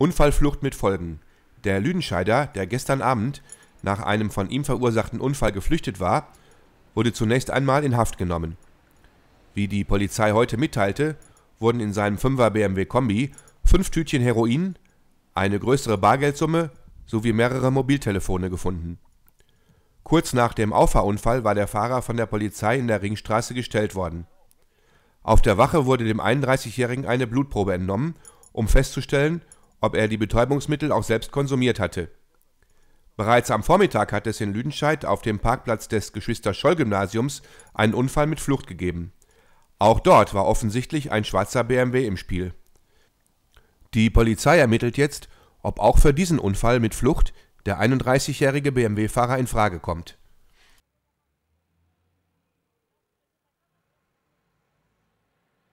Unfallflucht mit Folgen. Der Lüdenscheider, der gestern Abend nach einem von ihm verursachten Unfall geflüchtet war, wurde zunächst einmal in Haft genommen. Wie die Polizei heute mitteilte, wurden in seinem 5er BMW Kombi fünf Tütchen Heroin, eine größere Bargeldsumme sowie mehrere Mobiltelefone gefunden. Kurz nach dem Auffahrunfall war der Fahrer von der Polizei in der Ringstraße gestellt worden. Auf der Wache wurde dem 31-Jährigen eine Blutprobe entnommen, um festzustellen, ob er die Betäubungsmittel auch selbst konsumiert hatte. Bereits am Vormittag hat es in Lüdenscheid auf dem Parkplatz des Geschwister-Scholl-Gymnasiums einen Unfall mit Flucht gegeben. Auch dort war offensichtlich ein schwarzer BMW im Spiel. Die Polizei ermittelt jetzt, ob auch für diesen Unfall mit Flucht der 31-jährige BMW-Fahrer in Frage kommt.